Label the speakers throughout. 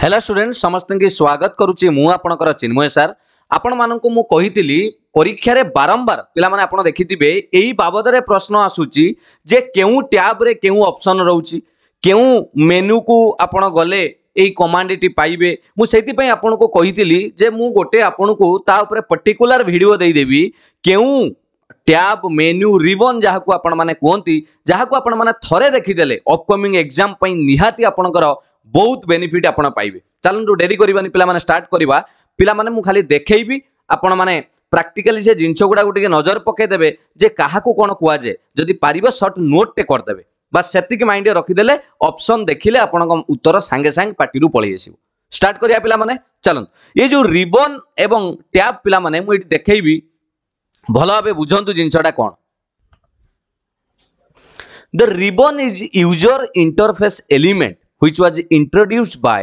Speaker 1: hello student সমস্ত স্বাগত করুছি মু আপনার চিন্ময় সার ଆପଣମାନଙ୍କୁ ମୁଁ କହିଥିଲି ପରୀକ୍ଷାରେ ବାରମ୍ବାର ପିଲାମାନେ ଆପଣ ଦେଖିଥିବେ ଏଇ ବାବଦରେ ପ୍ରଶ୍ନ ଆସୁଛି ଯେ କେଉଁ ଟ୍ୟାବ୍ରେ କେଉଁ ଅପସନ୍ ରହୁଛି କେଉଁ ମେନୁକୁ ଆପଣ ଗଲେ ଏଇ କମାଣ୍ଡଟି ପାଇବେ ମୁଁ ସେଇଥିପାଇଁ ଆପଣଙ୍କୁ କହିଥିଲି ଯେ ମୁଁ ଗୋଟେ ଆପଣଙ୍କୁ ତା ଉପରେ ପର୍ଟିକୁଲାର ଭିଡ଼ିଓ ଦେଇଦେବି କେଉଁ ଟ୍ୟାବ୍ ମେନ୍ୟୁ ରିବନ୍ ଯାହାକୁ ଆପଣମାନେ କୁହନ୍ତି ଯାହାକୁ ଆପଣମାନେ ଥରେ ଦେଖିଦେଲେ ଅପକମିଂ ଏକ୍ଜାମ୍ ପାଇଁ ନିହାତି ଆପଣଙ୍କର ବହୁତ ବେନିଫିଟ୍ ଆପଣ ପାଇବେ ଚାଲନ୍ତୁ ଡେରି କରିବାନି ପିଲାମାନେ ଷ୍ଟାର୍ଟ କରିବା ପିଲାମାନେ ମୁଁ ଖାଲି ଦେଖେଇବି ଆପଣମାନେ ପ୍ରାକ୍ଟିକାଲି ସେ ଜିନିଷ ଗୁଡ଼ାକୁ ଟିକେ ନଜର ପକାଇଦେବେ ଯେ କାହାକୁ କ'ଣ କୁହାଯାଏ ଯଦି ପାରିବ ସର୍ଟ ନୋଟ୍ଟେ କରିଦେବେ ବାସ୍ ସେତିକି ମାଇଣ୍ଡରେ ରଖିଦେଲେ ଅପସନ୍ ଦେଖିଲେ ଆପଣଙ୍କ ଉତ୍ତର ସାଙ୍ଗେ ସାଙ୍ଗେ ପାଟିରୁ ପଳେଇ ଆସିବ ଷ୍ଟାର୍ଟ କରିବା ପିଲାମାନେ ଚାଲନ୍ତୁ ଏ ଯେଉଁ ରିବନ୍ ଏବଂ ଟ୍ୟାବ୍ ପିଲାମାନେ ମୁଁ ଏଠି ଦେଖେଇବି ଭଲ ଭାବେ ବୁଝନ୍ତୁ ଜିନିଷଟା କ'ଣ the ribbon is user interface element which was introduced by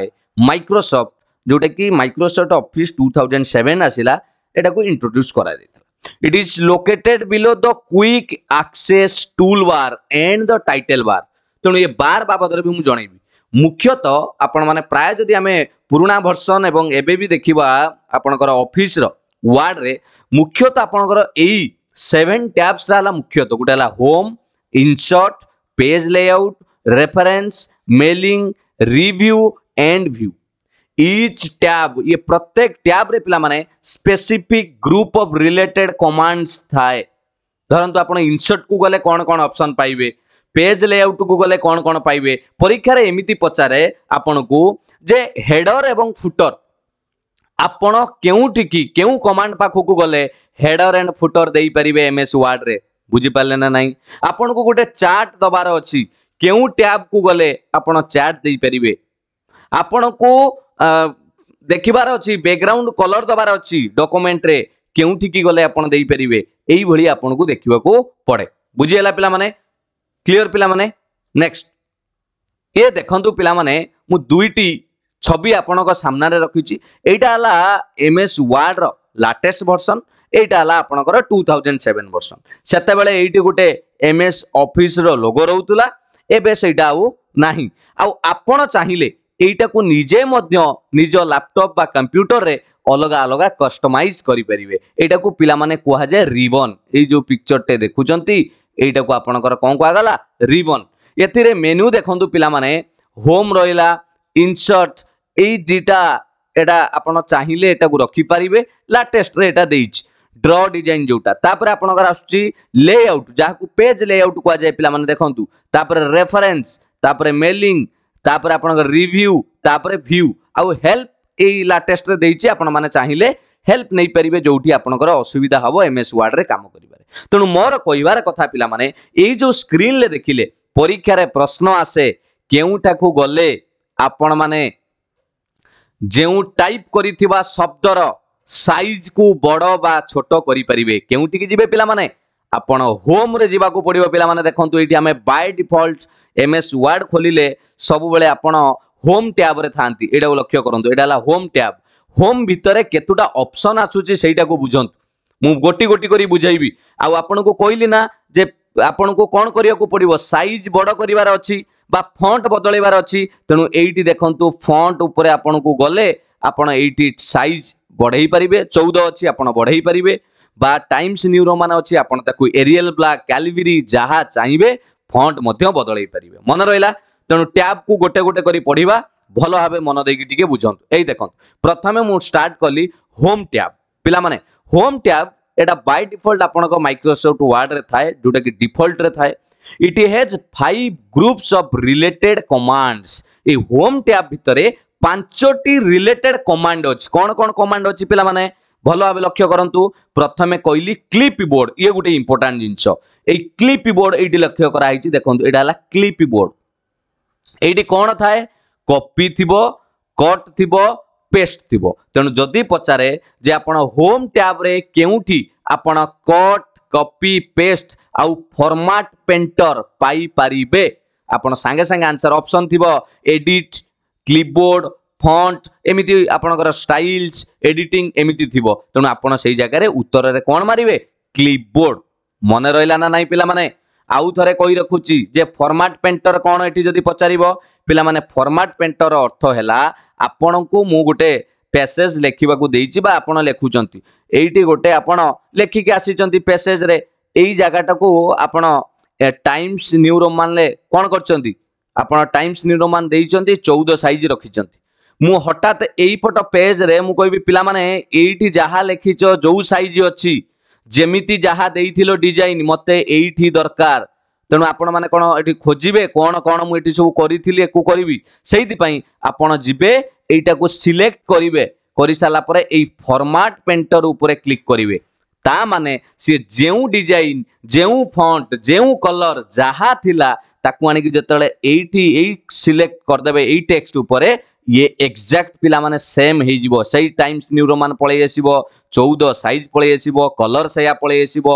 Speaker 1: Microsoft जोटा कि Microsoft Office 2007 आसिला एटा को इंट्रोड्यूस करा देथला it is located below the quick access tool bar and the title bar तेणु ये बार बाबद भी मुझे जनइबी ମୁଖ୍ୟତଃ ଆପଣମାନେ ପ୍ରାୟ ଯଦି ଆମେ ପୁରୁଣା ଭର୍ସନ୍ ଏବଂ ଏବେ ବି ଦେଖିବା ଆପଣଙ୍କର ଅଫିସର ୱାର୍ଡ଼ରେ ମୁଖ୍ୟତଃ ଆପଣଙ୍କର ଏଇ ସେଭେନ୍ ଟ୍ୟାବ୍ସଟା ହେଲା ମୁଖ୍ୟତଃ ଗୋଟେ ହେଲା home insert page layout reference mailing review and view each tab ଇଏ ପ୍ରତ୍ୟେକ ଟ୍ୟାବ୍ରେ ପିଲାମାନେ specific group of related commands ଥାଏ ଧରନ୍ତୁ ଆପଣ ଇନସର୍ଟକୁ ଗଲେ କ'ଣ କ'ଣ ଅପସନ୍ ପାଇବେ ପେଜ୍ ଲେଆଉଟ୍କୁ ଗଲେ କ'ଣ କ'ଣ ପାଇବେ ପରୀକ୍ଷାରେ ଏମିତି ପଚାରେ ଆପଣଙ୍କୁ ଯେ ହେଡର୍ ଏବଂ ଫୁଟର୍ ଆପଣ କେଉଁଠିକି କେଉଁ କମାଣ୍ଡ ପାଖକୁ ଗଲେ ହେଡର୍ ଆଣ୍ଡ ଫୁଟର୍ ଦେଇପାରିବେ ଏମ୍ ଏସ୍ ୱାର୍ଡ଼ରେ ବୁଝିପାରିଲେ ନା ନାହିଁ ଆପଣଙ୍କୁ ଗୋଟେ ଚାର୍ଟ ଦେବାର ଅଛି କେଉଁ ଟ୍ୟାବ୍କୁ ଗଲେ ଆପଣ ଚାର୍ଟ ଦେଇପାରିବେ ଆପଣଙ୍କୁ ଦେଖିବାର ଅଛି ବ୍ୟାକଗ୍ରାଉଣ୍ଡ କଲର୍ ଦେବାର ଅଛି ଡକୁମେଣ୍ଟରେ କେଉଁଠିକି ଗଲେ ଆପଣ ଦେଇପାରିବେ ଏଇଭଳି ଆପଣଙ୍କୁ ଦେଖିବାକୁ ପଡ଼େ ବୁଝିହେଲା ପିଲାମାନେ କ୍ଲିଅର ପିଲାମାନେ ନେକ୍ସଟ ଏ ଦେଖନ୍ତୁ ପିଲାମାନେ ମୁଁ ଦୁଇଟି ছবি আপনার সামনে রাখিছি এইটা হল এম এস ওয়ার্ডর লাটেস্ট ভর্সন এইটা হল আপনার টু থাউজেন্ড সেভেন ভর্সন সেতবে এইটি গোটে এম এস অফিসর লোগো রহুলা ଏବେ ସେଇଟା ଆଉ ନାହିଁ ଆଉ ଆପଣ ଚାହିଁଲେ ଏଇଟାକୁ ନିଜେ ମଧ୍ୟ ନିଜ ଲାପଟପ୍ ବା କମ୍ପ୍ୟୁଟରରେ ଅଲଗା ଅଲଗା କଷ୍ଟମାଇଜ୍ କରିପାରିବେ ଏଇଟାକୁ ପିଲାମାନେ କୁହାଯାଏ ରିବନ୍ ଏଇ ଯେଉଁ ପିକ୍ଚରଟେ ଦେଖୁଛନ୍ତି ଏଇଟାକୁ ଆପଣଙ୍କର କ'ଣ କୁହାଗଲା ରିବନ୍ ଏଥିରେ ମେନ୍ୟୁ ଦେଖନ୍ତୁ ପିଲାମାନେ ହୋମ୍ ରହିଲା ଇନସର୍ଟ ଏଇ ଦୁଇଟା ଏଇଟା ଆପଣ ଚାହିଁଲେ ଏଟାକୁ ରଖିପାରିବେ ଲାଟେଷ୍ଟରେ ଏଇଟା ଦେଇଛି ড্র ডিজাইন যেটা তাপরে আপনার আসুচি লেআউট যা পেজ লেআউট কুযায় পিলা দেখুন তাপরে রেফরেন্স তাপরে মেলিং তাপরে আপনার রিভিউ তাপরে ভিউ আউ হেল্প এই লাটেস্টরে দিয়েছি আপনার চাইলে হেল্প নেইপারে যেটি আপনার অসুবিধা হব এম এস ওয়ার্ডে কাম করবার তেমন মোর কহবার কথা পিলা এই যে স্ক্রিনে দেখলে পরীক্ষার প্রশ্ন আসে কেউটা গলে আপন মানে যে টাইপ করে শব্দর ସାଇଜ୍କୁ ବଡ଼ ବା ଛୋଟ କରିପାରିବେ କେଉଁଠିକି ଯିବେ ପିଲାମାନେ ଆପଣ ହୋମ୍ରେ ଯିବାକୁ ପଡ଼ିବ ପିଲାମାନେ ଦେଖନ୍ତୁ ଏଇଠି ଆମେ by default M S word ଖୋଲିଲେ ସବୁବେଳେ ଆପଣ ହୋମ୍ ଟ୍ୟାବ୍ରେ ଥାନ୍ତି ଏଇଟାକୁ ଲକ୍ଷ୍ୟ କରନ୍ତୁ ଏଇଟା ହେଲା ହୋମ୍ ଟ୍ୟାବ୍ ହୋମ୍ ଭିତରେ କେତୁଟା ଅପସନ୍ ଆସୁଛି ସେଇଟାକୁ ବୁଝନ୍ତୁ ମୁଁ ଗୋଟି ଗୋଟି କରି ବୁଝାଇବି ଆଉ ଆପଣଙ୍କୁ କହିଲି ନା ଯେ ଆପଣଙ୍କୁ କ'ଣ କରିବାକୁ ପଡ଼ିବ ସାଇଜ୍ ବଡ଼ କରିବାର ଅଛି বা ফন্ট বদলাইবার অছি তেণু এইটি দেখন্তু ফন্ট উপরে আপনার গলে আপনার এইটি সাইজ ବଢ଼େଇ ପାରିବେ ଚଉଦ ଅଛି ଆପଣ ବଢ଼େଇ ପାରିବେ ବା ଟାଇମ୍ସ ନ୍ୟୁ ରୋମାନ ଅଛି ଆପଣ ତାକୁ ଏରିଏଲ ବ୍ଲାକ୍ କ୍ୟାଲିଭିରି ଯାହା ଚାହିଁବେ ଫଣ୍ଟ ମଧ୍ୟ ବଦଳେଇ ପାରିବେ ମନେ ରହିଲା ତେଣୁ ଟ୍ୟାବ୍କୁ ଗୋଟେ ଗୋଟେ କରି ପଢ଼ିବା ଭଲ ଭାବେ ମନ ଦେଇକି ଟିକେ ବୁଝନ୍ତୁ ଏଇ ଦେଖନ୍ତୁ ପ୍ରଥମେ ମୁଁ ଷ୍ଟାର୍ଟ କଲି ହୋମ୍ ଟ୍ୟାବ୍ ପିଲାମାନେ ହୋମ୍ ଟ୍ୟାବ୍ ଏଇଟା ବାଇ ଡିଫଲ୍ଟ ଆପଣଙ୍କ ମାଇକ୍ରୋସଫ୍ଟ ୱାର୍ଡରେ ଥାଏ ଯେଉଁଟାକି ଡିଫଲ୍ଟରେ ଥାଏ it has five groups of related commands এই হোম ট্যাব ভিতরে ପାଞ୍ଚଟି ରିଲେଟେଡ୍ କମାଣ୍ଡ ଅଛି କ'ଣ କ'ଣ କମାଣ୍ଡ ଅଛି ପିଲାମାନେ ଭଲ ଭାବେ ଲକ୍ଷ୍ୟ କରନ୍ତୁ ପ୍ରଥମେ କହିଲି କ୍ଲିପ୍ ବୋର୍ଡ଼ ଇଏ ଗୋଟେ ଇମ୍ପୋର୍ଟାଣ୍ଟ ଜିନିଷ ଏଇ କ୍ଲିପ୍ ବୋର୍ଡ଼ ଏଇଠି ଲକ୍ଷ୍ୟ କରାହେଇଛି ଦେଖନ୍ତୁ ଏଇଟା ହେଲା କ୍ଲିପ୍ ବୋର୍ଡ଼ ଏଇଠି କ'ଣ ଥାଏ କପି ଥିବ କଟ୍ ଥିବ ପେଷ୍ଟ ଥିବ ତେଣୁ ଯଦି ପଚାରେ ଯେ ଆପଣ ହୋମ୍ ଟ୍ୟାବ୍ରେ କେଉଁଠି ଆପଣ କଟ୍ କପି ପେଷ୍ଟ ଆଉ ଫର୍ମାଟ୍ ପେଣ୍ଟର ପାଇପାରିବେ ଆପଣ ସାଙ୍ଗେ ସାଙ୍ଗେ ଆନ୍ସର ଅପସନ୍ ଥିବ ଏଡିଟ୍ କ୍ଲିପବୋର୍ଡ଼ ଫଣ୍ଟ ଏମିତି ଆପଣଙ୍କର ଷ୍ଟାଇଲ୍ସ ଏଡିଟିଂ ଏମିତି ଥିବ ତେଣୁ ଆପଣ ସେଇ ଜାଗାରେ ଉତ୍ତରରେ କ'ଣ ମାରିବେ କ୍ଲିପବୋର୍ଡ଼ ମନେ ରହିଲା ନା ନାହିଁ ପିଲାମାନେ ଆଉ ଥରେ କହି ରଖୁଛି ଯେ ଫର୍ମାଟ୍ ପେଣ୍ଟର କ'ଣ ଏଠି ଯଦି ପଚାରିବ ପିଲାମାନେ ଫର୍ମାଟ୍ ପେଣ୍ଟର ଅର୍ଥ ହେଲା ଆପଣଙ୍କୁ ମୁଁ ଗୋଟେ ପ୍ୟାସେଜ୍ ଲେଖିବାକୁ ଦେଇଛି ବା ଆପଣ ଲେଖୁଛନ୍ତି ଏଇଠି ଗୋଟେ ଆପଣ ଲେଖିକି ଆସିଛନ୍ତି ପ୍ୟାସେଜ୍ରେ ଏଇ ଜାଗାଟାକୁ ଆପଣ ଟାଇମ୍ସ ନ୍ୟୁ ରୋମାନରେ କ'ଣ କରିଛନ୍ତି ଆପଣ ଟାଇମ୍ସ ନିରୋମାନ ଦେଇଛନ୍ତି ଚଉଦ ସାଇଜ୍ ରଖିଛନ୍ତି ମୁଁ ହଠାତ୍ ଏଇପଟ ପେଜ୍ରେ ମୁଁ କହିବି ପିଲାମାନେ ଏଇଠି ଯାହା ଲେଖିଛ ଯେଉଁ ସାଇଜ୍ ଅଛି ଯେମିତି ଯାହା ଦେଇଥିଲ ଡିଜାଇନ୍ ମୋତେ ଏଇଠି ଦରକାର ତେଣୁ ଆପଣମାନେ କ'ଣ ଏଠି ଖୋଜିବେ କ'ଣ କ'ଣ ମୁଁ ଏଠି ସବୁ କରିଥିଲି ୟାକୁ କରିବି ସେଇଥିପାଇଁ ଆପଣ ଯିବେ ଏଇଟାକୁ ସିଲେକ୍ଟ କରିବେ କରିସାରିଲା ପରେ ଏଇ ଫର୍ମାଟ୍ ପେଣ୍ଟର ଉପରେ କ୍ଲିକ୍ କରିବେ ତାମାନେ ସିଏ ଯେଉଁ ଡିଜାଇନ୍ ଯେଉଁ ଫଣ୍ଟ ଯେଉଁ କଲର ଯାହା ଥିଲା ତାକୁ ଆଣିକି ଯେତେବେଳେ ଏଇଠି ଏଇ ସିଲେକ୍ଟ କରିଦେବେ ଏଇ ଟେକ୍ସଟ ଉପରେ ଇଏ ଏକ୍ଜାକ୍ଟ ପିଲାମାନେ ସେମ୍ ହେଇଯିବ ସେଇ ଟାଇମ୍ସ ନ୍ୟୁ ରୋମାନ ପଳେଇ ଆସିବ ଚଉଦ ସାଇଜ୍ ପଳେଇ ଆସିବ କଲର ସେୟା ପଳେଇ ଆସିବ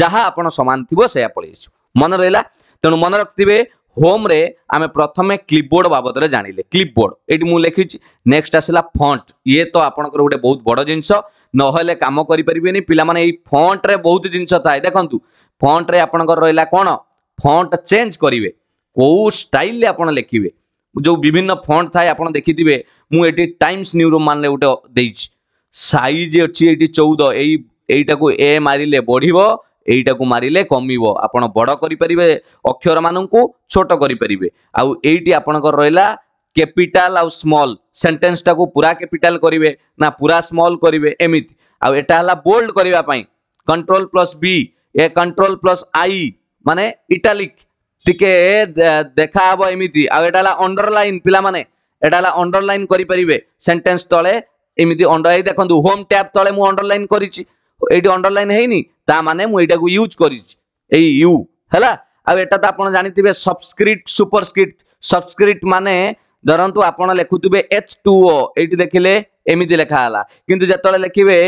Speaker 1: ଯାହା ଆପଣ ସମାନ ଥିବ ସେୟା ପଳେଇ ଆସିବ ମନେ ରହିଲା ତେଣୁ ମନେ ରଖିଥିବେ হোম্রে আমি প্রথমে ক্লিপবোর্ড বাবদরে জাঁলে ক্লিপবোর্ড এটি মু লেখিছি নেক্সট আসলা ফন্ট ইয়ে তো আপনার গোটে বহুত বড় জিনিস নহলে কাম করে পারবে পিলা মানে এই ফন্টরে বহুত জিনিস থাকে দেখুন ফন্টরে আপনার রহলা কোণ ফন্ট চেঞ্জ করবে কেউ স্টাইলে আপনার লেখবে যে বিভিন্ন ফন্ট থাকে আপনার দেখিথে মু এটি টাইমস নিউ রোমানলে গোটে দিয়েছি সাইজ অছি এটি চৌদ এই এইটাকে এ মারিলে বড়িব এইটাକୁ ମାରିଲେ କମିବ ଆପଣ ବଡ଼ କରିପାରିବେ ଅକ୍ଷରମାନଙ୍କୁ ଛୋଟ କରିପାରିବେ ଆଉ ଏଇଠି ଆପଣଙ୍କର ରହିଲା କ୍ୟାପିଟାଲ ଆଉ ସ୍ମଲ୍ ସେଣ୍ଟେନ୍ସଟାକୁ ପୁରା କ୍ୟାପିଟାଲ କରିବେ ନା ପୁରା ସ୍ମଲ୍ କରିବେ ଏମିତି ଆଉ ଏଟା ହେଲା ବୋଲ୍ଡ କରିବା ପାଇଁ କଣ୍ଟ୍ରୋଲ ପ୍ଲସ୍ ବି ଏ କଣ୍ଟ୍ରୋଲ ପ୍ଲସ୍ ଆଇ ମାନେ ଇଟାଲିକ୍ ଟିକେ ଦେଖାହେବ ଏମିତି ଆଉ ଏଟା ହେଲା ଅଣ୍ଡରଲାଇନ୍ ପିଲାମାନେ ଏଟା ହେଲା ଅଣ୍ଡରଲାଇନ୍ କରିପାରିବେ ସେଣ୍ଟେନ୍ସ ତଳେ ଏମିତି ଅଣ୍ଡର ଏଇ ଦେଖନ୍ତୁ ହୋମ୍ ଟ୍ୟାବ୍ ତଳେ ମୁଁ ଅଣ୍ଡରଲାଇନ୍ କରିଛି ଏଇଠି ଅଣ୍ଡରଲାଇନ୍ ହେଇନି ତା ମାନେ ମୁଁ ଏଇଟାକୁ ୟୁଜ୍ କରିଛି ଏଇ ୟୁ ହେଲା ଆଉ ଏଇଟା ତ ଆପଣ ଜାଣିଥିବେ ସବସ୍କ୍ରିପ୍ଟ ସୁପରସ୍କ୍ରିପ୍ଟ ସବସ୍କ୍ରିପ୍ଟ ମାନେ ଧରନ୍ତୁ ଆପଣ ଲେଖୁଥିବେ ଏଚ୍ ଟୁ ଓ ଏଇଠି ଦେଖିଲେ ଏମିତି ଲେଖା ହେଲା କିନ୍ତୁ ଯେତେବେଳେ ଲେଖିବେ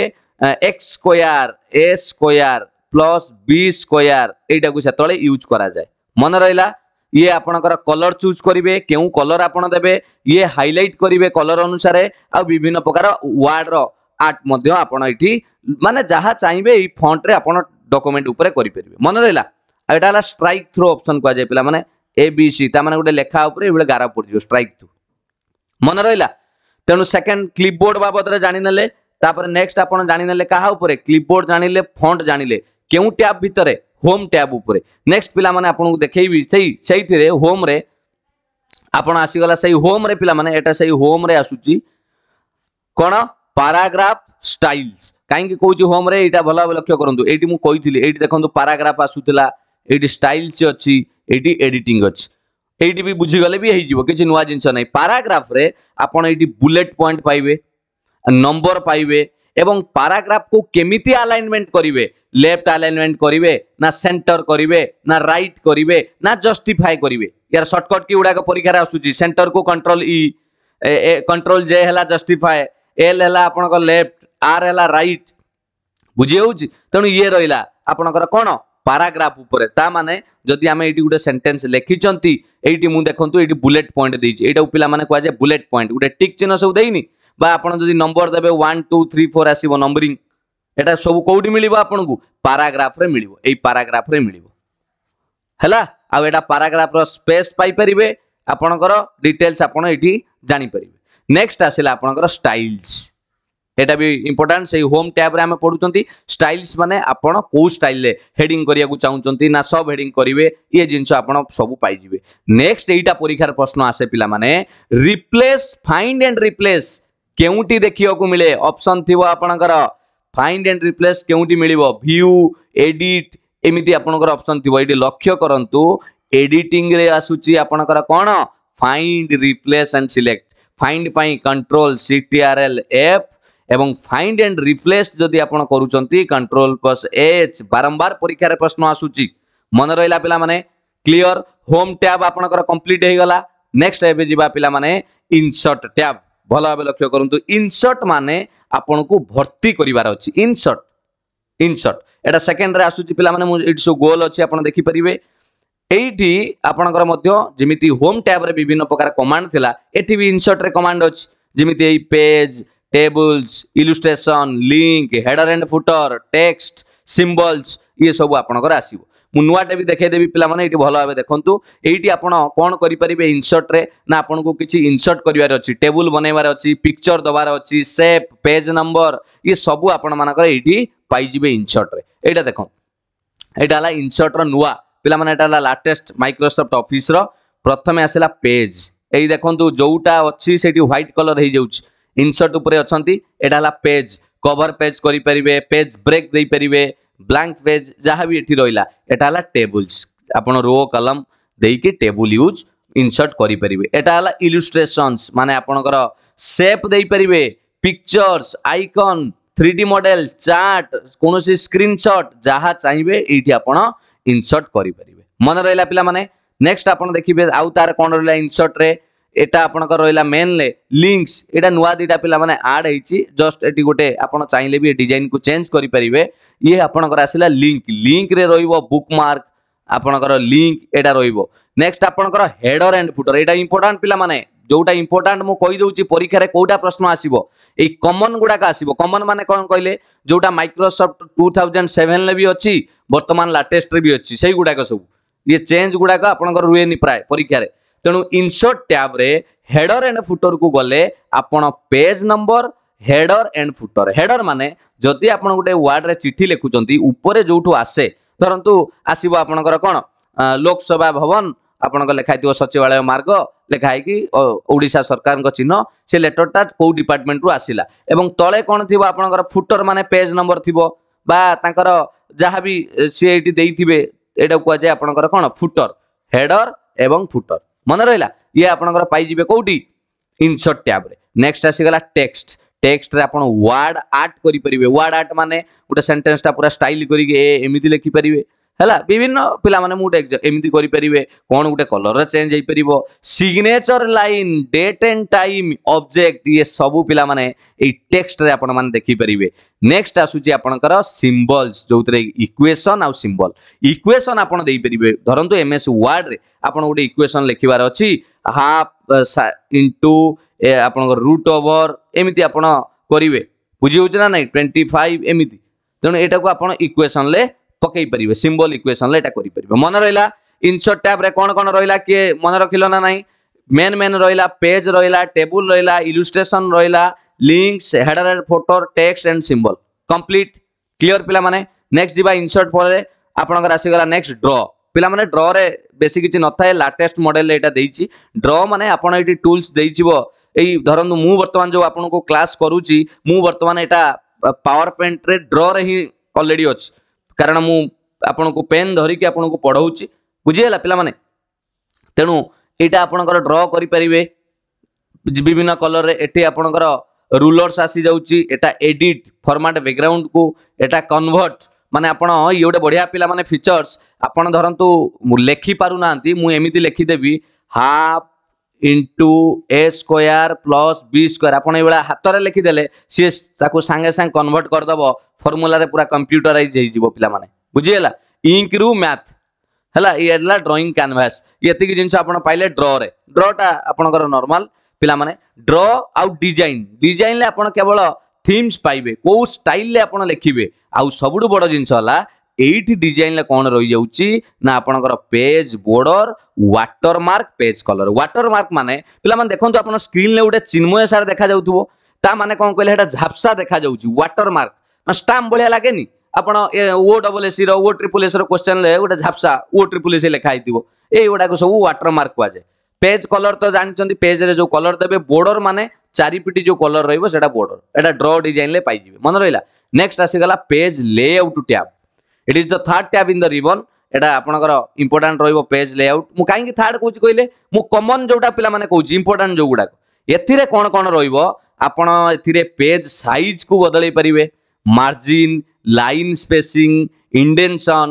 Speaker 1: X square A square plus B square ଏଇଟାକୁ ସେତେବେଳେ ୟୁଜ୍ କରାଯାଏ ମନେ ରହିଲା ଇଏ ଆପଣଙ୍କର କଲର୍ ଚୁଜ୍ କରିବେ କେଉଁ କଲର୍ ଆପଣ ଦେବେ ଇଏ ହାଇଲାଇଟ୍ କରିବେ କଲର୍ ଅନୁସାରେ ଆଉ ବିଭିନ୍ନ ପ୍ରକାର ୱାର୍ଡ଼ର आर्ट आपठ मानने जहाँ चाहिए ये फंड्रे आप डकुमेंट उपरूर मन रहा यहाँ है स्ट्राइक थ्रो अप्सन कह जाए पाला मैंने ए बी सी तेज गोटे लेखा ये गार पड़ज स्ट्राइक थ्रो मन रहा तेणु सेकेंड क्लीप बोर्ड बाबद जाणीने तापर नेक्स्ट आप जाने क्या उपरे क्लीप बोर्ड जाणी फंड जाने क्यों टैब भितर होम टैब उपर नेक्स्ट पिला माने पे देखी से होम रे आपण आसीगला से होम रे पिला माने पे एटा से होम रे आसूची कौन ପାରାଗ୍ରାଫ ଷ୍ଟାଇଲ୍ସ କାହିଁକି କହୁଛି ହୋମ୍ରେ ଏଇଟା ଭଲ ଭାବେ ଲକ୍ଷ୍ୟ କରନ୍ତୁ ଏଇଠି ମୁଁ କହିଥିଲି ଏଇଠି ଦେଖନ୍ତୁ ପାରାଗ୍ରାଫ ଆସୁଥିଲା ଏଇଠି ଷ୍ଟାଇଲ୍ସ ଅଛି ଏଇଠି ଏଡିଟିଂ ଅଛି ଏଇଠି ବି ବୁଝିଗଲେ ବି ହେଇଯିବ କିଛି ନୂଆ ଜିନିଷ ନାହିଁ ପାରାଗ୍ରାଫରେ ଆପଣ ଏଇଠି ବୁଲେଟ୍ ପଏଣ୍ଟ ପାଇବେ ନମ୍ବର ପାଇବେ এবং প্যারাগ্রাফকু কেমিতি আলাইনমেন্ট করিবে লেফট আলাইনমেন্ট করিবে না সেন্টার করিবে না রাইট করিবে না জস্টিফাই করিবে ইয়ার শর্টকট কি গুড়াক পরীক্ষার আসুচি সেন্টরকু কন্ট্রোল ই কন্ট্রোল জে হেলা জস্টিফাই एल है आपंकर लेफ्ट आर है रईट बुझी तेणु ये रहा आपणकर कौन पाराग्राफ उपर ताने जदि आम ये गोटे सेन्टेन्स लिखिंट ये देखूँ ये बुलेट पॉइंट देती यहाँ पे कहुए बुलेट पॉइंट गोटे टिक चिन्ह सब देनी आपड़ नंबर देते वन टू थ्री फोर आसो नंबरिंग यहाँ सब कौटी मिल आपको पाराग्राफ्रे मिल पाराग्राफ्रे मिल है आटा पाराग्राफ्र स्पेस पाइपर ଆପଣଙ୍କର ଡିଟେଲ୍ସ ଆପଣ ଏଠି ଜାଣିପାରିବେ ନେକ୍ସଟ ଆସିଲା ଆପଣଙ୍କର ଷ୍ଟାଇଲ୍ସ এটা বি ইম্পর্টাট সেই হোম ট্যাব্রে আমি পড়ুচ্ছেন স্টাইলস মানে আপনার কেউ স্টাইলে হেডিং করা চাহুন না সব হেডিং করবে ইয়ে জিনিস আপনার সব পাইবে নেক্সট এইটা পরীক্ষার প্রশ্ন আসে পিলা মানে রিপ্লেস ফাইন্ড এন্ড রিপ্লেস কেউটি দেখা মিলে অপশন থিব আপনার ফাইন্ড এন্ড রিপ্লেস কেউটি মিলব ভিউ এডিট এমিতি আপনার অপশন থিব এটি লক্ষ্য করতু এডিটিংরে আসুচি আপনার কোণ find replace and select find পাই কন্ট্রোল সিটিআরএল এফ এবং ফাইন্ড আন্ড রিপ্লেস যদি আপনার করছেন কন্ট্রোল প্লস এচ বারম্বার পরীক্ষার প্রশ্ন আসুচি মনে রহলা পিলা মানে ক্লিয়র হোম ট্যাব আপনার কমপ্লিট হয়ে গলা নেক্সট এবে যা পিলা মানে ইনসর্ট ট্যাব ভাল ভাবে লক্ষ্য করতু ইনসর্ট মানে আপনার ভর্তি করবার অ ইনসর্ট ইনসর্ট এটা সেকেন্ডরে আসুচি পিলা মানে ইটস গোল অছি আপনার দেখিপারে এইটি আপনার মধ্যে যেমি হোম ট্যাব্রে বিভিন্ন প্রকার কমান্ড লা এটি বি ইনসর্টরে কমান্ড অছি যেমি এই page tables illustration link header and footer text symbols ইয়ে সব আপনার আসব ମୁଁ ନୂଆଟେ ବି ଦେଖେଇଦେବି ପିଲାମାନେ ଏଇଠି ଭଲ ଭାବେ ଦେଖନ୍ତୁ ଏଇଠି ଆପଣ କ'ଣ କରିପାରିବେ ଇନସର୍ଟରେ ନା ଆପଣଙ୍କୁ କିଛି ଇନସର୍ଟ କରିବାର ଅଛି ଟେବୁଲ୍ ବନେଇବାର ଅଛି ପିକ୍ଚର ଦେବାର ଅଛି ସେପ୍ ପେଜ୍ ନମ୍ବର ଇଏ ସବୁ ଆପଣମାନଙ୍କର ଏଇଠି ପାଇଯିବେ ଇନସର୍ଟରେ ଏଇଟା ଦେଖନ୍ତୁ ଏଇଟା ହେଲା ଇନସର୍ଟର ନୂଆ ପିଲାମାନେ ଏଇଟା ହେଲା ଲାଟେଷ୍ଟ ମାଇକ୍ରୋସଫ୍ଟ ଅଫିସର ପ୍ରଥମେ ଆସିଲା ପେଜ୍ ଏଇ ଦେଖନ୍ତୁ ଯେଉଁଟା ଅଛି ସେଇଠି ହ୍ୱାଇଟ୍ କଲର ହେଇଯାଉଛି ଇନସର୍ଟ ଉପରେ ଅଛନ୍ତି ଏଇଟା ହେଲା ପେଜ୍ କଭର ପେଜ୍ କରିପାରିବେ ପେଜ୍ ବ୍ରେକ୍ ଦେଇପାରିବେ ବ୍ଲାଙ୍କ ପେଜ୍ ଯାହା ବି ଏଠି ରହିଲା ଏଇଟା ହେଲା ଟେବୁଲ୍ସ ଆପଣ ରୋ କଲମ ଦେଇକି ଟେବୁଲ୍ ୟୁଜ୍ ଇନସର୍ଟ କରିପାରିବେ ଏଇଟା ହେଲା ଇଲୁଷ୍ଟ୍ରେସନ୍ସ ମାନେ ଆପଣଙ୍କର ସେପ୍ ଦେଇପାରିବେ pictures icon three D model chart কোণী স্ক্রিনশট যা চাইবে এইটি আপনার ইনসর্ট করিপারিবে মনে রহিলা পিলামানে নেক্সট আপনার দেখিবে আউ তার কোন রহিলা ইনসর্ট রে এটা আপনার রহিলা মেনলে লিঙ্কস এটা নূয়া দুইটা পিলামানে আড হইছি জস্ট এটি গোটে আপনার চাইলে বি ডিজাইন কু চেঞ্জ করিপারিবে ইয়ে আপনার আসিলা লিঙ্ক লিঙ্ক রে রহিব বুকমার্ক আপনার লিঙ্ক এটা রহিব নেক্সট আপনার হেডর এন্ড ফুটর এটা ইম্পর্টান্ট পিলামানে ଯେଉଁଟା ଇମ୍ପୋର୍ଟାଣ୍ଟ ମୁଁ କହିଦେଉଛି ପରୀକ୍ଷାରେ କେଉଁଟା ପ୍ରଶ୍ନ ଆସିବ ଏଇ କମନ୍ ଗୁଡ଼ାକ ଆସିବ କମନ୍ ମାନେ କ'ଣ କହିଲେ ଯେଉଁଟା ମାଇକ୍ରୋସଫ୍ଟ ଟୁ ଥାଉଜେଣ୍ଡ ସେଭେନ୍ରେ ବି ଅଛି ବର୍ତ୍ତମାନ ଲାଟେଷ୍ଟରେ ବି ଅଛି ସେଇଗୁଡ଼ାକ ସବୁ ଇଏ ଚେଞ୍ଜ ଗୁଡ଼ାକ ଆପଣଙ୍କର ରୁହେନି ପ୍ରାୟ ପରୀକ୍ଷାରେ ତେଣୁ ଇନସର୍ଟ ଟ୍ୟାବ୍ରେ ହେଡ଼ର ଆଣ୍ଡ ଫୁଟରକୁ ଗଲେ ଆପଣ ପେଜ୍ ନମ୍ବର ହେଡ଼ର ଆଣ୍ଡ ଫୁଟର ହେଡ଼ର ମାନେ ଯଦି ଆପଣ ଗୋଟେ ୱାର୍ଡ଼ରେ ଚିଠି ଲେଖୁଛନ୍ତି ଉପରେ ଯେଉଁଠୁ ଆସେ ଧରନ୍ତୁ ଆସିବ ଆପଣଙ୍କର କ'ଣ ଲୋକସଭା ଭବନ ଆପଣଙ୍କ ଲେଖା ହେଇଥିବ ସଚିବାଳୟ ମାର୍ଗ ଲେଖା ହେଇକି ଓଡ଼ିଶା ସରକାରଙ୍କ ଚିହ୍ନ ସେ ଲେଟରଟା କେଉଁ ଡିପାର୍ଟମେଣ୍ଟରୁ ଆସିଲା ଏବଂ ତଳେ କ'ଣ ଥିବ ଆପଣଙ୍କର ଫୁଟର ମାନେ ପେଜ୍ ନମ୍ବର ଥିବ ବା ତାଙ୍କର ଯାହା ବି ସିଏ ଏଇଠି ଦେଇଥିବେ ଏଇଟାକୁ କୁହାଯାଏ ଆପଣଙ୍କର କ'ଣ ଫୁଟର ହେଡର ଏବଂ ଫୁଟର ମନେ ରହିଲା ଇଏ ଆପଣଙ୍କର ପାଇଯିବେ କେଉଁଠି ଇନସର୍ଟ ଟ୍ୟାବ୍ରେ ନେକ୍ସଟ ଆସିଗଲା ଟେକ୍ସଟ ଟେକ୍ସଟରେ ଆପଣ ୱାର୍ଡ ଆର୍ଟ କରିପାରିବେ ୱାର୍ଡ ଆର୍ଟ ମାନେ ଗୋଟେ ସେଣ୍ଟେନ୍ସଟା ପୁରା ଷ୍ଟାଇଲ କରିକି ଏ ଏମିତି ଲେଖିପାରିବେ ହେଲା ବିଭିନ୍ନ ପିଲାମାନେ ମୁଁ ଗୋଟେ ଏମିତି କରିପାରିବେ କ'ଣ ଗୋଟେ କଲର୍ର ଚେଞ୍ଜ ହେଇପାରିବ signature line date and time object ଇଏ ସବୁ ପିଲାମାନେ ଏଇ ଟେକ୍ସଟରେ ଆପଣମାନେ ଦେଖିପାରିବେ ନେକ୍ସଟ ଆସୁଛି ଆପଣଙ୍କର ସିମ୍ବଲ୍ସ ଯେଉଁଥିରେ ଇକ୍ୱେସନ୍ ଆଉ ସିମ୍ବଲ୍ ଇକ୍ୱେସନ୍ ଆପଣ ଦେଇପାରିବେ ଧରନ୍ତୁ ଏମ୍ ଏସ୍ ୱାର୍ଡ଼ରେ ଆପଣ ଗୋଟେ ଇକ୍ୱେସନ୍ ଲେଖିବାର ଅଛି ହାଫ୍ ଇଣ୍ଟୁ ଆପଣଙ୍କର ରୁଟ୍ ଓଭର ଏମିତି ଆପଣ କରିବେ ବୁଝି ହେଉଛି ନା ନାହିଁ ଟ୍ୱେଣ୍ଟି ଫାଇଭ୍ ଏମିତି ତେଣୁ ଏଇଟାକୁ ଆପଣ ଇକ୍ୱେସନ୍ରେ पकई पारे सिम्बोल इक्वेसन यहाँ मन रहा इनसर्ट टैप्रे कौन कौन रहा किए मन रखिल ना ना मेन मेन रहा पेज रहा टेबुल रहा इलुस्ट्रेसन रहा links header footer text and symbol complete clear पे माने नेक्स्ट जी इनसर्ट फल आपंकर आसीगला नेक्स्ट ड्र पाने ड्र बेस किसी न था लाटेस्ट मडेल यहाँ दे ड्र माने आपड़ ये टूल्स दे धरू बर्तमान जो आपको क्लास करुच्ची बर्तमान यहाँ पावर पॉइंट रे ड्र रे ही अलरेडी अच्छी କାରଣ ମୁଁ ଆପଣଙ୍କୁ ପେନ୍ ଧରିକି ଆପଣଙ୍କୁ ପଢ଼ାଉଛି ବୁଝିହେଲା ପିଲାମାନେ ତେଣୁ ଏଇଟା ଆପଣଙ୍କର ଡ୍ର କରିପାରିବେ ବିଭିନ୍ନ କଲର୍ରେ ଏଠି ଆପଣଙ୍କର ରୁଲର୍ସ ଆସିଯାଉଛି ଏଟା ଏଡିଟ୍ ଫର୍ମାଟ୍ ବ୍ୟାକ୍ଗ୍ରାଉଣ୍ଡକୁ ଏଟା କନଭର୍ଟ ମାନେ ଆପଣ ଇଏ ଗୋଟେ ବଢ଼ିଆ ପିଲାମାନେ ଫିଚର୍ସ ଆପଣ ଧରନ୍ତୁ ମୁଁ ଲେଖିପାରୁନାହାନ୍ତି ମୁଁ ଏମିତି ଲେଖିଦେବି half into A square plus B square আপনার এইভাবে হাতরে লিখিদেলে সি তাকে সাংে সাংে কনভর্ট করেদেব ফর্মুলার পুরা কম্প্যুটরাইজ হয়ে যাব পিলা মানে বুঝিগলা ইঙ্ক রু ম্যাথ ହେଲା ଇଏ ହେଲା ଡ୍ରଇଂ କ୍ୟାନଭାସ୍ ଏତିକି ଜିନିଷ ଆପଣ ପାଇଲେ ଡ୍ରରେ ଡ୍ରଟା ଆପଣଙ୍କର ନର୍ମାଲ ପିଲାମାନେ ଡ୍ର ଆଉ ଡିଜାଇନ୍ ଡିଜାଇନ୍ରେ ଆପଣ କେବଳ ଥିମ୍ସ ପାଇବେ କେଉଁ ଷ୍ଟାଇଲ୍ରେ ଆପଣ ଲେଖିବେ ଆଉ ସବୁଠୁ ବଡ଼ ଜିନିଷ ହେଲା এইটি ডিজাইনরে কোণ রয়েছে না আপনার পেজ বোর্ডর ওয়াটরমার্ক পেজ কলর ওয়াটরমার্ক মানে পিলা দেখুন আপনার স্ক্রিনে গোটে চিন্ময় সার দেখা যাও তা মানে কম কে এটা ঝাপসা দেখা যাচ্ছে ওয়াটরমার্ক স্টাম্প ভাগ লাগে ଆପଣ ଏ ଓ ଡବଲ ଏସ୍ ର ଓ ଟ୍ରିପଲ୍ ଏସ୍ ର କ୍ୱେଶ୍ଚନ୍ରେ ଗୋଟେ ଝାପସା ଓ ଟ୍ରିପଲ୍ ଏସ୍ ଲେଖା ହେଇଥିବ ଏଇଗୁଡ଼ାକ ସବୁ ୱାଟର ମାର୍କ କୁହାଯାଏ ପେଜ୍ କଲର୍ ତ ଜାଣିଛନ୍ତି ପେଜ୍ରେ ଯେଉଁ କଲର୍ ଦେବେ ବୋର୍ଡର ମାନେ ଚାରିପିଟି ଯେଉଁ କଲର୍ ରହିବ ସେଇଟା ବୋର୍ଡର ଏଇଟା ଡ୍ର ଡିଜାଇନ୍ରେ ପାଇଯିବେ ମନେ ରହିଲା ନେକ୍ସଟ ଆସିଗଲା page layout tab it is the third tab in the ribbon এটা আপনার ইম্পর্টাট রহব পেজ লেআউট মু কী থার্ড কৌছি কহিলে মু কমন যেটা পিলামানে কৌছি ইম্পর্টাট যেগুড়া এথিরে কোণ কোণ রহব আপন এথিরে পেজ সাইজ কু বদলাই পারিবে margin line spacing indentation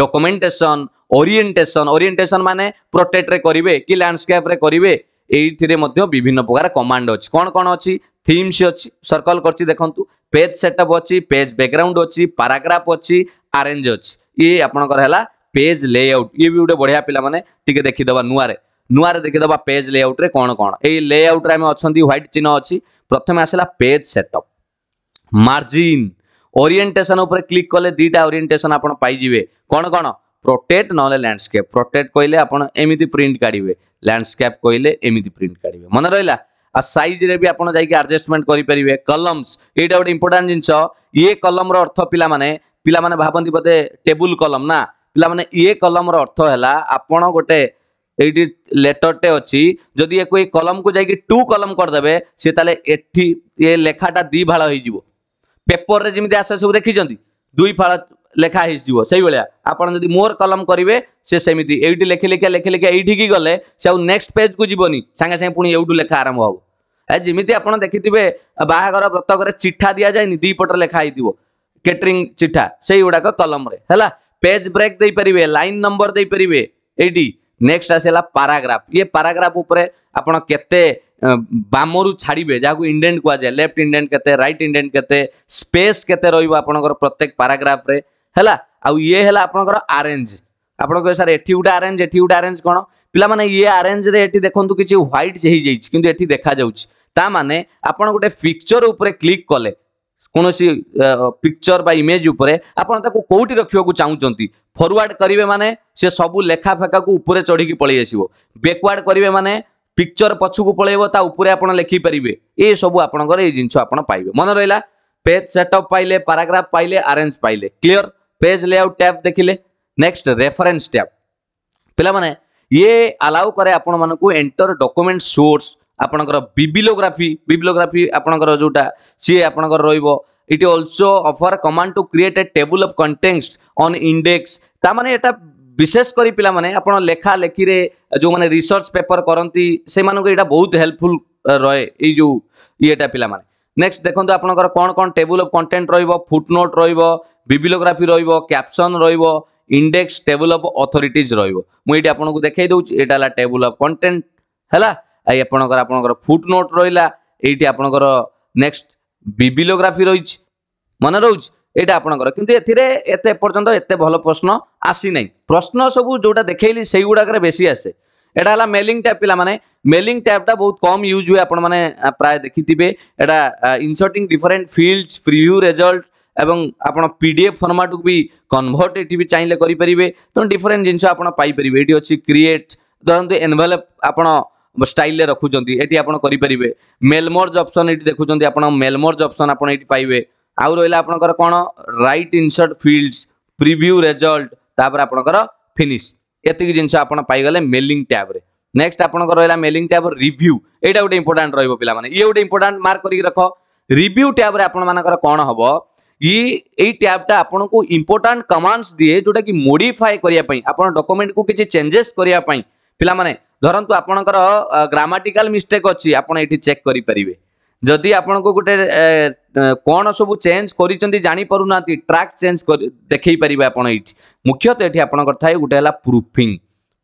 Speaker 1: documentation orientation orientation মানে প্রোটেক্টরে করবে কি ল্যান্ডস্কেপ্রে করবে এইথিরে মধ্যে বিভিন্ন প্রকার কমান্ড অছি কোণ কোণ অছি থিমস অছি সর্কল করছি দেখন্তু পেজ সেটঅপ অছি পেজ ব্যাকগ্রাউন্ড অছি প্যারাগ্রাফ অছি আরেঞ্জ অছি ইয়ে আপনার হল পেজ লেআউট ইয়ে বি গোটে বড়িয়া পিলা মানে টিকে দেখিদেবা নূয়ারে নূয়ারে দেখিদেবা পেজ লেআউট্রে কোণ কোণ এই লেআউট্রে আমি অনেক হোয়াইট চিহ্ন অছি প্রথমে আসলা পেজ সেটঅপ মার্জিন ওরিয়েন্টেসন উপরে ক্লিক কলে দুইটা ওরিয়েন্টেসন আপনার পাইযে কোণ কোণ প্রোটেক্ট নহলে ল্যান্ডস্কেপ প্রোটেক্ট কইলে আপনার এমিতি প্রিন্ট কাড়বে ল্যান্ডস্কেপ কইলে এমিতি প্রিন্ট কাড়বে মনে রহিলা ଆଉ ସାଇଜରେ ବି ଆପଣ ଯାଇକି ଆଡ଼ଜଷ୍ଟମେଣ୍ଟ କରିପାରିବେ କଲମ୍ସ ଏଇଟା ଗୋଟେ ଇମ୍ପୋର୍ଟାଣ୍ଟ ଜିନିଷ ଇଏ କଲମର ଅର୍ଥ ପିଲାମାନେ ପିଲାମାନେ ଭାବନ୍ତି ବୋଧେ ଟେବୁଲ କଲମ ନା ପିଲାମାନେ ଇଏ କଲମର ଅର୍ଥ ହେଲା ଆପଣ ଗୋଟେ এইটি লেটরটে অছি যদি একু এই কলমকু যাইকি টু কলম করদেবে সে তাহলে এটি এ লেখাটা দুই ফাড় হয়ে যাব পেপরের যেমি আসে সব দেখিছেন দুই ফাড় लेखाही सही भाया आपड़ी मोर कलम करेंगे से सेमती एटी लेखि लिखिया लेखि लिखिया ये कि गले से नेक्स्ट पेज को जीवनी सागे सागे पुणी यू लेखा आरंभ हम ए जमी आप देखी बाहा व्रत घर चिठा दि जाए दीपट लेखाही थी कैटरी चिठा से गुड़ाक कलम है पेज ब्रेक दे पारे लाइन नंबर दे पारे ये नेक्स्ट आसाला पाराग्राफ ये पाराग्राफ उपते बामु छाड़े जहाँ को इंडेन्ट क्या जाए लेफ्ट इंडेन्ट के रईट इंडेन्ट के स्पेस के प्रत्येक पाराग्राफ्रे ହେଲା ଆଉ ଇଏ ହେଲା ଆପଣଙ୍କର ଆରେଞ୍ଜ ଆପଣ କହିବେ ସାର୍ ଏଠି ଗୋଟେ ଆରେଞ୍ଜ ଏଠି ଗୋଟେ ଆରେଞ୍ଜ କ'ଣ ପିଲାମାନେ ଇଏ ଆରେଞ୍ଜରେ ଏଠି ଦେଖନ୍ତୁ କିଛି ହ୍ୱାଇଟ୍ ହେଇଯାଇଛି କିନ୍ତୁ ଏଠି ଦେଖାଯାଉଛି ତା ମାନେ ଆପଣ ଗୋଟେ ପିକ୍ଚର ଉପରେ କ୍ଲିକ୍ କଲେ କୌଣସି ପିକ୍ଚର ବା ଇମେଜ୍ ଉପରେ ଆପଣ ତାକୁ କେଉଁଠି ରଖିବାକୁ ଚାହୁଁଛନ୍ତି ଫରୱାର୍ଡ଼ କରିବେ ମାନେ ସେ ସବୁ ଲେଖା ଫେକାକୁ ଉପରେ ଚଢ଼ିକି ପଳେଇ ଆସିବ ବ୍ୟାକୱାର୍ଡ଼ କରିବେ ମାନେ ପିକ୍ଚର ପଛକୁ ପଳେଇବ ତା ଉପରେ ଆପଣ ଲେଖିପାରିବେ ଏସବୁ ଆପଣଙ୍କର ଏଇ ଜିନିଷ ଆପଣ ପାଇବେ ମନେ ରହିଲା ପେଜ୍ ସେଟଅପ୍ ପାଇଲେ ପାରାଗ୍ରାଫ ପାଇଲେ ଆରେଞ୍ଜ ପାଇଲେ କ୍ଲିଅର પેજ લેઆઉટ ଟ୍ୟାବ୍ ଦେଖିଲେ ନେକ୍ସଟ ରେଫରେନ୍ସ ଟ୍ୟାବ୍ ପିଲାମାନେ ଇଏ ଆଲାଉ କରେ ଆପଣମାନଙ୍କୁ ଏଣ୍ଟର ଡକୁମେଣ୍ଟ ସୋର୍ସ ଆପଣଙ୍କର ବିବିଲୋଗ୍ରାଫି ବିବିଲୋଗ୍ରାଫି ଆପଣଙ୍କର ଯେଉଁଟା ସିଏ ଆପଣଙ୍କର ରହିବ it also offer command to create a table of context on index ତାମାନେ ଏଇଟା ବିଶେଷ କରି ପିଲାମାନେ ଆପଣ ଲେଖା ଲେଖିରେ ଯେଉଁମାନେ ରିସର୍ଚ୍ଚ ପେପର କରନ୍ତି ସେମାନଙ୍କୁ ଏଇଟା ବହୁତ ହେଲ୍ପଫୁଲ୍ ରହେ ଏଇ ଯେଉଁ ଇଏଟା ପିଲାମାନେ নেক্সট দেখুন আপনার কোণ কোণ টেবুল অফ কন্টেন্ট রহব ফুটনোট রহব বিবিলোগ্রাফি রহব ক্যাপসন রহব ইন্ডেক্স টেবুল অফ অথরিটিজ রহব মু এটি আপনার দেখাই দেছি এটা হল টেবুল অফ কন্টেন্ট হল এই আপনার আপনার ফুটনোট রহলা এইটি আপনার নেক্সট বিবিলোগ্রাফি রয়েছে মনে রয়েছে এটা আপনার কিন্তু এতে এতে এপর্যন্ত এত ভালো প্রশ্ন আসি না প্রশ্ন সবু যেটা দেখাইলি সেইগুড়াকে বেশি আসে এটা ହେଲା ମେଲିଂ ଟ୍ୟାବ୍ ପିଲାମାନେ ମେଲିଂ ଟ୍ୟାବ୍ଟା ବହୁତ କମ୍ ୟୁଜ୍ ହୁଏ ଆପଣମାନେ ପ୍ରାୟ ଦେଖିଥିବେ ଏଇଟା inserting different fields preview result ଏବଂ ଆପଣ ପି ଡି ଏଫ୍ ଫର୍ମାଟ୍କୁ ବି କନଭର୍ଟ ଏଠି ବି ଚାହିଁଲେ କରିପାରିବେ ତେଣୁ ଡିଫରେଣ୍ଟ ଜିନିଷ ଆପଣ ପାଇପାରିବେ ଏଠି ଅଛି କ୍ରିଏଟ୍ ଧରନ୍ତୁ ଏନଭେଲପ୍ ଆପଣ ଷ୍ଟାଇଲ୍ରେ ରଖୁଛନ୍ତି ଏଠି ଆପଣ କରିପାରିବେ ମେଲମର୍ଜ ଅପସନ୍ ଏଠି ଦେଖୁଛନ୍ତି ଆପଣ ମେଲମର୍ଜ ଅପସନ୍ ଆପଣ ଏଠି ପାଇବେ ଆଉ ରହିଲା ଆପଣଙ୍କର କ'ଣ write insert fields preview result ତାପରେ ଆପଣଙ୍କର ଫିନିଶ୍ ଏତିକି ଜିନିଷ ଆପଣ ପାଇଗଲେ ମେଲିଂ ଟ୍ୟାବ୍ରେ ନେକ୍ସଟ ଆପଣଙ୍କର ରହିଲା ମେଲିଂ ଟ୍ୟାବ୍ ରିଭ୍ୟୁ ଏଇଟା ଗୋଟେ ଇମ୍ପୋର୍ଟାଣ୍ଟ ରହିବ ପିଲାମାନେ ଇଏ ଗୋଟେ ଇମ୍ପୋର୍ଟାଣ୍ଟ ମାର୍କ କରିକି ରଖ ରିଭ୍ୟୁ ଟ୍ୟାବ୍ରେ ଆପଣମାନଙ୍କର କ'ଣ ହେବ ଇ ଏଇ ଟ୍ୟାବ୍ଟା ଆପଣଙ୍କୁ ଇମ୍ପୋର୍ଟାଣ୍ଟ କମାଣ୍ଡସ ଦିଏ ଯେଉଁଟାକି ମୋଡିଫାଏ କରିବା ପାଇଁ ଆପଣ ଡକୁମେଣ୍ଟକୁ କିଛି ଚେଞ୍ଜେସ୍ କରିବା ପାଇଁ ପିଲାମାନେ ଧରନ୍ତୁ ଆପଣଙ୍କର ଗ୍ରାମାଟିକାଲ ମିଷ୍ଟେକ୍ ଅଛି ଆପଣ ଏଠି ଚେକ୍ କରିପାରିବେ ଯଦି ଆପଣଙ୍କୁ ଗୋଟେ କ'ଣ ସବୁ ଚେଞ୍ଜ କରିଛନ୍ତି ଜାଣିପାରୁନାହାନ୍ତି ଟ୍ରାକ୍ ଚେଞ୍ଜ ଦେଖେଇ ପାରିବେ ଆପଣ ଏଇଠି ମୁଖ୍ୟତଃ ଏଠି ଆପଣଙ୍କର ଥାଏ ଗୋଟେ ହେଲା ପ୍ରୁଫିଂ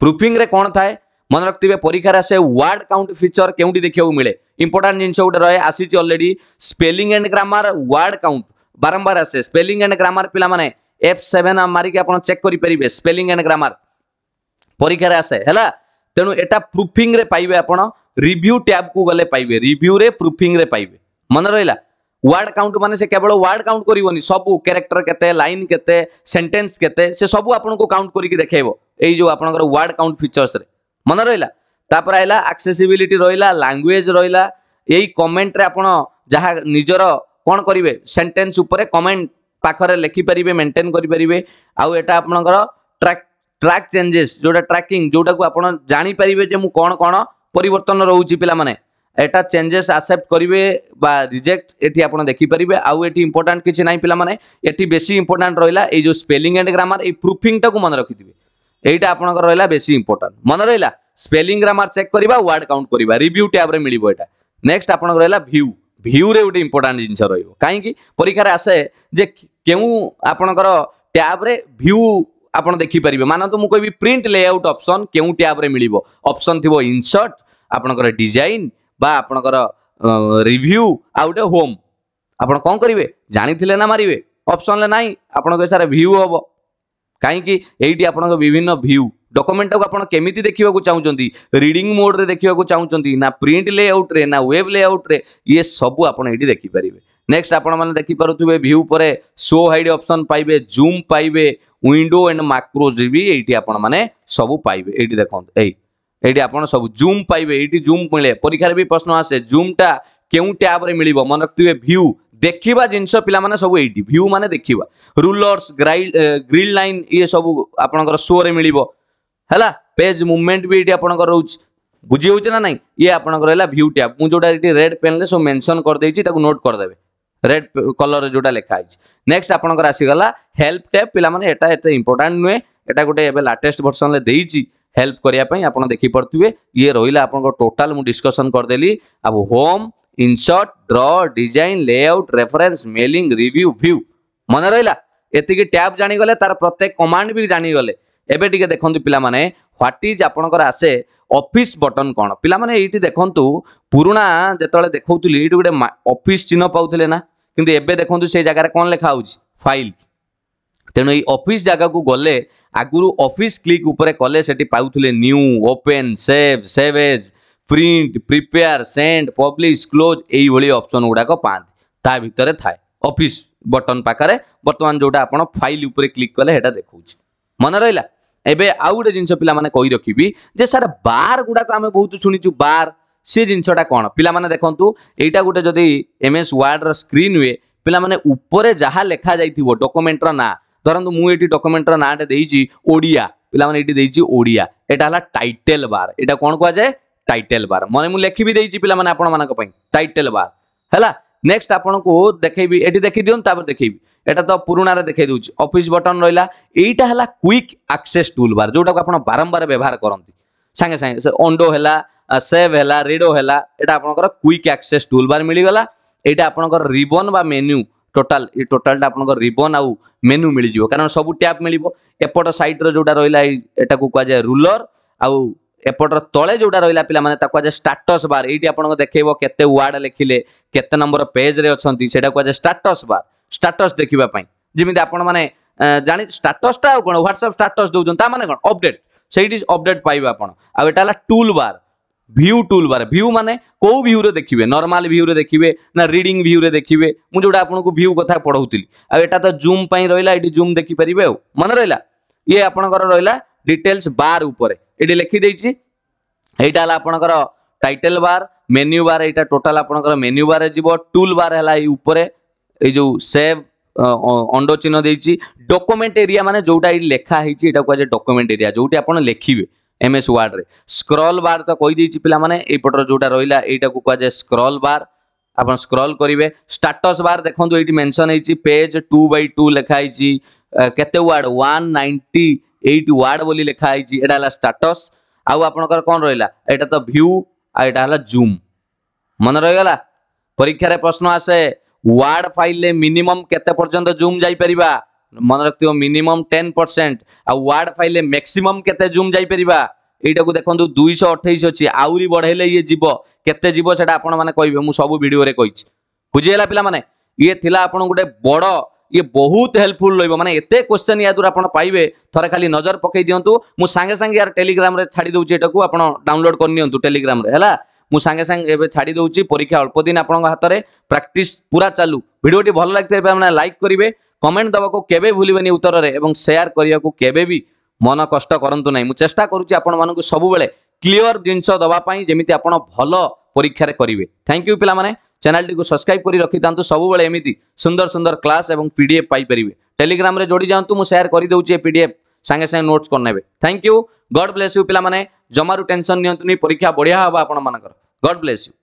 Speaker 1: ପ୍ରୁଫିଂରେ କ'ଣ ଥାଏ ମନେ ରଖିଥିବେ ପରୀକ୍ଷାରେ ଆସେ ୱାର୍ଡ କାଉଣ୍ଟ ଫିଚର କେଉଁଠି ଦେଖିବାକୁ ମିଳେ ଇମ୍ପୋର୍ଟାଣ୍ଟ ଜିନିଷ ଗୋଟେ ରହେ ଆସିଛି already spelling and grammar word count ବାରମ୍ବାର ଆସେ ସ୍ପେଲିଂ ଆଣ୍ଡ ଗ୍ରାମାର ପିଲାମାନେ ଏଫ୍ ସେଭେନ୍ ମାରିକି ଆପଣ ଚେକ୍ କରିପାରିବେ ସ୍ପେଲିଂ ଆଣ୍ଡ ଗ୍ରାମାର ପରୀକ୍ଷାରେ ଆସେ ହେଲା ତେଣୁ ଏଟା ପ୍ରୁଫିଂରେ ପାଇବେ ଆପଣ रिव्यू टैब को गले पाइबे रिव्यू रे प्रूफिंग रे पाइबे मन रहला वर्ड काउंट माने से केवल वर्ड काउंट करिवोनी सब कैरेक्टर केते लाइन केते सेंटेंस केते से सब आपन को काउंट करिक देखैबो एई जो आपन को वर्ड काउंट फीचर्स रे मन रहला तापर आइला एक्सेसिबिलिटी रहला लैंग्वेज रहला एई कमेंट रे आपन जहां निजरो कोन करिवे सेंटेंस ऊपर कमेंट पाखरे लेखि परिबे मेंटेन करि परिबे आउ एटा आपन को ट्रैक ट्रैक चेंजेस जोटा ट्रैकिंग जोटा को आपन जानि परिबे जे मु कोन कोन ପରିବର୍ତ୍ତନ ରହୁଛି ପିଲାମାନେ ଏଟା ଚେଞ୍ଜେସ୍ ଆକ୍ସେପ୍ଟ କରିବେ ବା ରିଜେକ୍ଟ ଏଠି ଆପଣ ଦେଖିପାରିବେ ଆଉ ଏଠି ଇମ୍ପୋର୍ଟାଣ୍ଟ କିଛି ନାହିଁ ପିଲାମାନେ ଏଠି ବେଶୀ ଇମ୍ପୋର୍ଟାଣ୍ଟ ରହିଲା ଏଇ ଯେଉଁ ସ୍ପେଲିଂ ଆଣ୍ଡ ଗ୍ରାମାର ଏଇ ପ୍ରୁଫିଂଟାକୁ ମନେ ରଖିଥିବେ ଏଇଟା ଆପଣଙ୍କର ରହିଲା ବେଶୀ ଇମ୍ପୋର୍ଟାଣ୍ଟ ମନେ ରହିଲା ସ୍ପେଲିଂ ଗ୍ରାମାର ଚେକ୍ କରିବା ୱାର୍ଡ କାଉଣ୍ଟ କରିବା ରିଭ୍ୟୁ ଟ୍ୟାବ୍ରେ ମିଳିବ ଏଇଟା ନେକ୍ସଟ ଆପଣଙ୍କର ରହିଲା ଭ୍ୟୁ ଭ୍ୟୁରେ ଗୋଟେ ଇମ୍ପୋର୍ଟାଣ୍ଟ ଜିନିଷ ରହିବ କାହିଁକି ପରୀକ୍ଷାରେ ଆସେ ଯେ କେଉଁ ଆପଣଙ୍କର ଟ୍ୟାବ୍ରେ ଭ୍ୟୁ आपत देखिपर मानत मुझे कह प्रिंट लेआउट अप्सन क्यों ट्याप्रे मिल अपसन थी इनसर्ट आपणकर डिजाइन वर रिव्यू आ गए होम आप कौन करेंगे जाणी थे ना मारे अप्सन ना आप सारे भ्यू हम कहीं आप विभिन्न भ्यू डकुमेंट केमी देखा चाहूँ रिडिंग मोड्रे देखा चाहूँ ना प्रिंट लेआउट्रे ना वेब ये सब आप देखिपर नेक्स्ट आपण देखिपे भ्यू पर शो हाइड ऑप्शन पाइबे जूम पाइबे विंडो एंड माक्रोज भी ये आपण सब पाइबे ये देखो ये आप सब जूम पाइबे ये जूम मिले परीक्षा भी प्रश्न आसे जूमटा क्यों टैब्रे मिल मन रखिए भ्यू देखा जिनस पाने सब ये भ्यू मैंने देखा रूलर्स ग्राइल ग्रिल लाइन ये सब आपंकर शो रे मिल है पेज मुवमेंट भी ये आपंकर बुझी हो ना ना ये आपंकर भ्यू टैब मुझे जोटा रेड पेन सब मेनसन करदे नोट करदे ରେଡ୍ କଲର୍ରେ ଯେଉଁଟା ଲେଖା ହେଇଛି ନେକ୍ସଟ ଆପଣଙ୍କର ଆସିଗଲା ହେଲ୍ପ ଟ୍ୟାବ୍ ପିଲାମାନେ ଏଇଟା ଏତେ ଇମ୍ପୋର୍ଟାଣ୍ଟ ନୁହେଁ ଏଇଟା ଗୋଟେ ଏବେ ଲାଟେଷ୍ଟ ଭର୍ସନରେ ଦେଇଛି ହେଲ୍ପ କରିବା ପାଇଁ ଆପଣ ଦେଖିପାରୁଥିବେ ଇଏ ରହିଲା ଆପଣଙ୍କ ଟୋଟାଲ ମୁଁ ଡିସ୍କସନ୍ କରିଦେଲି ଆଉ home insert draw design layout reference mailing review view ମନେ ରହିଲା ଏତିକି ଟ୍ୟାବ୍ ଜାଣିଗଲେ ତାର ପ୍ରତ୍ୟେକ କମାଣ୍ଡ ବି ଜାଣିଗଲେ ଏବେ ଟିକେ ଦେଖନ୍ତୁ ପିଲାମାନେ ହ୍ୱାଟ୍ ଇଜ୍ ଆପଣଙ୍କର ଆସେ অফিস বটন কোণ পিলামানে এইটি দেখন্তু পুরুণা যেতবে দেখুলি এইটি গোটে অফিস চিহ্ন পাউলে না কিন্তু এবে দেখুন সেই জায়গায় কোণ লেখা হচ্ছে ফাইল তেণু এই অফিস জায়গাকে গলে আগর অফিস ক্লিক উপরে কলে সেটি পাউলে new open save save as print prepare send publish close এইভাবে অপসন গুড়াক পাঁচ তা ভিতরে থাকে অফিস বটন পাখে বর্তমান যেটা আপনার ফাইল উপরে ক্লিক কলে সেটা দেখুছি মনে রহলা ଏବେ ଆଉ ଗୋଟେ ଜିନିଷ ପିଲାମାନେ କହି ରଖିବି ଯେ ସାର୍ ବାର ଗୁଡ଼ାକ ଆମେ ବହୁତ ଶୁଣିଛୁ ବାର ସେ ଜିନିଷଟା କ'ଣ ପିଲାମାନେ ଦେଖନ୍ତୁ ଏଇଟା ଗୋଟେ ଯଦି ଏମ୍ ଏସ୍ ୱାର୍ଡ଼ର ସ୍କ୍ରିନ୍ ହୁଏ ପିଲାମାନେ ଉପରେ ଯାହା ଲେଖା ଯାଇଥିବ ଡକୁମେଣ୍ଟର ନାଁ ଧରନ୍ତୁ ମୁଁ ଏଠି ଡକୁମେଣ୍ଟର ନାଁଟା ଦେଇଛି ଓଡ଼ିଆ ପିଲାମାନେ ଏଠି ଦେଇଛି ଓଡ଼ିଆ ଏଇଟା ହେଲା ଟାଇଟେଲ ବାର ଏଇଟା କ'ଣ କୁହାଯାଏ ଟାଇଟେଲ ବାର ମାନେ ମୁଁ ଲେଖିବି ଦେଇଛି ପିଲାମାନେ ଆପଣମାନଙ୍କ ପାଇଁ ଟାଇଟେଲ ବାର ହେଲା নেক্সট আপনার দেখেবি এটি দেখি দিও তাপরে দেখেবি এটা তো পুরোনার দেখাই দেছি অফিস বটন রহলা এইটা হল কুইক আকসেস টুল বার যেটা আপনার বারম্বার ব্যবহার করতে সাংে সাংে অন্ডো হল সেভ হল রিডো হল এটা আপনার কুইক আকসেস টুল বার মিলিগলা এইটা আপনার রিবন বা মেনু টোটাল এই টোটালটা আপনার রিবন আউ মেনু মিলিযোগ কারণ সবু ট্যাব মিলব এপট সাইড্র যেটা রহলা এটাকে কুয়া যায় রুলর আউ এপটর তলে যেটা রহলা পিলামানে তাকে আজ স্টাটস বার এইটি আপনার দেখব কেতে ওয়ার্ড লিখলে কেতে নম্বর পেজরে অনেক সেটা আজ স্টাটস বার স্টাটস দেখা যেমি আপনার মানে জাঁ স্টাটসটা কোণ হোয়াটসঅ্যাপ স্টাটস দৌছেন তা মানে কোণ অপডেট সেইটি অপডেট পাইবে আপনার আটা হল টুল বার ভিউ টুল বার ভিউ মানে কেউ ভিউরে দেখবে নর্মাল ভিউরে দেখবে না রিডিং ভিউরে দেখবে মু যেটা আপনার ভিউ কথা পড়াউলি আটা তো জুম পাই রহলা এটি জুম দেখিপারে মনে রহলা ইয়ে আপনার রহলা ডিটেলস বার উপরে এটি লেখি দিয়েছি এইটা হল আপনার টাইটেল বার মেনু বার এইটা টোটাল আপনার মেনু বারে যাব টুল বার হল এই উপরে এই যে সেভ অন্ড চিহ্ন দিয়েছি ডকুমেন্ট এরিয়া মানে যেটা এই লেখা হয়েছে এটা কুয়া যায় ডকুমেন্ট এরিয়া যেটি আপনার লেখিবে এম এস ওয়ার্ডরে স্ক্রল বার তো কইদেছি পিলা মানে এইপটর যেটা রহিলা এইটাকু কুয়া যায় স্ক্রল বার আপনার স্ক্রল করবে স্টাটস বার দেখুন এইটি মেনশন হয়েছি পেজ টু বাই টু লেখা হয়েছি কেতে word one ninety eighty word বলে লেখা হয়েছি এটা হল স্টাটস আপনার কম রহলা এটা তো ভিউ আর এটা হল জুম মনে রহিগলা পরীক্ষার প্রশ্ন আসে ওয়ার্ড ফাইলে মিনিমম কেতে পর্যন্ত জুম যাইপারিবা মনে রাখব মিনিমম টেন পরসেন্ট আওয়ার্ড ফাইলে ম্যাক্সিমম কেতে জুম যাইপারিবা এইটাকে দেখুন দুইশ অঠেইশ অছি আহরি বড়াইলে ইয়ে যাব কেতে যাব সেটা আপনার মানে কহবে মু সব ভিডিওরে কইছি বুঝিগলা পিলা মানে ইয়ে থিলা আপনার গোটে বড় ଇଏ ବହୁତ ହେଲ୍ପଫୁଲ୍ ରହିବ ମାନେ ଏତେ କ୍ୱେଶ୍ଚନ୍ ୟା ଦ୍ୱାରା ଆପଣ ପାଇବେ ଥରେ ଖାଲି ନଜର ପକାଇ ଦିଅନ୍ତୁ ମୁଁ ସାଙ୍ଗେ ସାଙ୍ଗେ ୟାର ଟେଲିଗ୍ରାମରେ ଛାଡ଼ି ଦେଉଛି ଏଟାକୁ ଆପଣ ଡାଉନଲୋଡ଼ କରିନିଅନ୍ତୁ ଟେଲିଗ୍ରାମରେ ହେଲା ମୁଁ ସାଙ୍ଗେ ସାଙ୍ଗେ ଏବେ ଛାଡ଼ି ଦେଉଛି ପରୀକ୍ଷା ଅଳ୍ପ ଦିନ ଆପଣଙ୍କ ହାତରେ ପ୍ରାକ୍ଟିସ୍ ପୁରା ଚାଲୁ ଭିଡ଼ିଓଟି ଭଲ ଲାଗିଥାଏ ଆପଣ ଲାଇକ୍ କରିବେ କମେଣ୍ଟ ଦେବାକୁ କେବେ ଭୁଲିବେନି ଉତ୍ତରରେ ଏବଂ ସେୟାର କରିବାକୁ କେବେ ବି ମନ କଷ୍ଟ କରନ୍ତୁ ନାହିଁ ମୁଁ ଚେଷ୍ଟା କରୁଛି ଆପଣମାନଙ୍କୁ ସବୁବେଳେ କ୍ଲିଅର ଜିନିଷ ଦେବା ପାଇଁ ଯେମିତି ଆପଣ ଭଲ পরীক্ষাৰে কৰিবে থ্যাংক ইউ পিলা মানে চেনেল টি কো সাবস্ক্রাইব কৰি ৰাখি যাতঁতু সববালে এমিতি সুন্দৰ সুন্দৰ ক্লাছ এবং পিডিএফ পাই পৰিবে টেলিগ্রাম ৰে জৰি যাতঁতু মই শেয়ার কৰি দওচ এ পিডিএফ সাংগে সাং নোটছ কৰনেবে thank you God bless you পিলা মানে জমাৰু টেনচন নিয়াঁতু নি পৰীক্ষা বঢ়িয়া হব আপোন মানক গড ব্লেছ